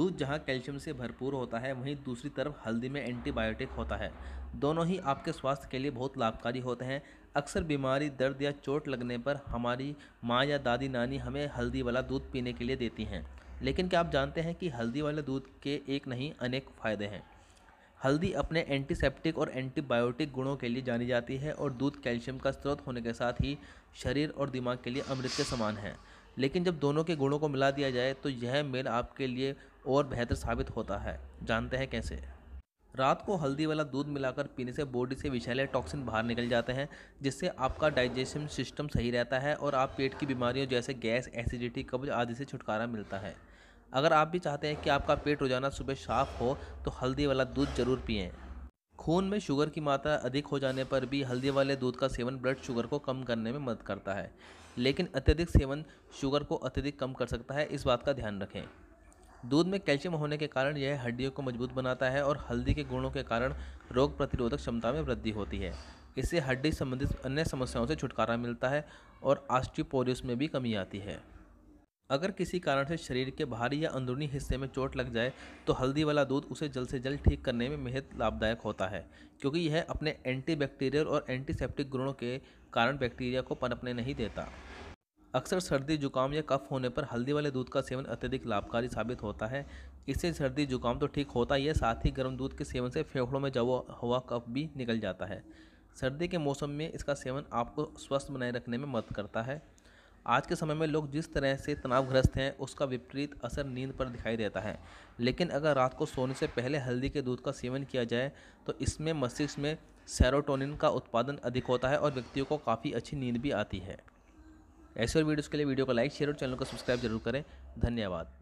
दूध जहाँ कैल्शियम से भरपूर होता है वहीं दूसरी तरफ हल्दी में एंटीबायोटिक होता है दोनों ही आपके स्वास्थ्य के लिए बहुत लाभकारी होते हैं अक्सर बीमारी दर्द या चोट लगने पर हमारी माँ या दादी नानी हमें हल्दी वाला दूध पीने के लिए देती हैं लेकिन क्या आप जानते हैं कि हल्दी वाले दूध के एक नहीं अनेक फ़ायदे हैं हल्दी अपने एंटीसेप्टिक और एंटीबायोटिक गुणों के लिए जानी जाती है और दूध कैल्शियम का स्रोत होने के साथ ही शरीर और दिमाग के लिए अमृत के समान है लेकिन जब दोनों के गुणों को मिला दिया जाए तो यह मेल आपके लिए और बेहतर साबित होता है जानते हैं कैसे रात को हल्दी वाला दूध मिलाकर पीने से बॉडी से विषैले टॉक्सिन बाहर निकल जाते हैं जिससे आपका डाइजेशन सिस्टम सही रहता है और आप पेट की बीमारियों जैसे गैस एसिडिटी कब्ज आदि से छुटकारा मिलता है अगर आप भी चाहते हैं कि आपका पेट रोजाना सुबह साफ हो तो हल्दी वाला दूध जरूर पिए खून में शुगर की मात्रा अधिक हो जाने पर भी हल्दी वाले दूध का सेवन ब्लड शुगर को कम करने में मदद करता है लेकिन अत्यधिक सेवन शुगर को अत्यधिक कम कर सकता है इस बात का ध्यान रखें दूध में कैल्शियम होने के कारण यह हड्डियों को मजबूत बनाता है और हल्दी के गुणों के कारण रोग प्रतिरोधक क्षमता में वृद्धि होती है इससे हड्डी संबंधित अन्य समस्याओं से छुटकारा मिलता है और आस्टियोपोरियोस में भी कमी आती है अगर किसी कारण से शरीर के बाहरी या अंदरूनी हिस्से में चोट लग जाए तो हल्दी वाला दूध उसे जल्द से जल्द ठीक करने में बेहद लाभदायक होता है क्योंकि यह अपने एंटीबैक्टीरियल और एंटीसेप्टिक गुणों के कारण बैक्टीरिया को पनपने नहीं देता अक्सर सर्दी जुकाम या कफ होने पर हल्दी वाले दूध का सेवन अत्यधिक लाभकारी साबित होता है इससे सर्दी जुकाम तो ठीक होता ही है साथ ही गर्म दूध के सेवन से फेफड़ों में जवा हुआ कफ भी निकल जाता है सर्दी के मौसम में इसका सेवन आपको स्वस्थ बनाए रखने में मदद करता है आज के समय में लोग जिस तरह से तनावग्रस्त हैं उसका विपरीत असर नींद पर दिखाई देता है लेकिन अगर रात को सोने से पहले हल्दी के दूध का सेवन किया जाए तो इसमें मस्तिष्क में सेरोटोनिन का उत्पादन अधिक होता है और व्यक्तियों को काफ़ी अच्छी नींद भी आती है ऐसे और वीडियोज़ के लिए वीडियो को लाइक शेयर और चैनल को सब्सक्राइब जरूर करें धन्यवाद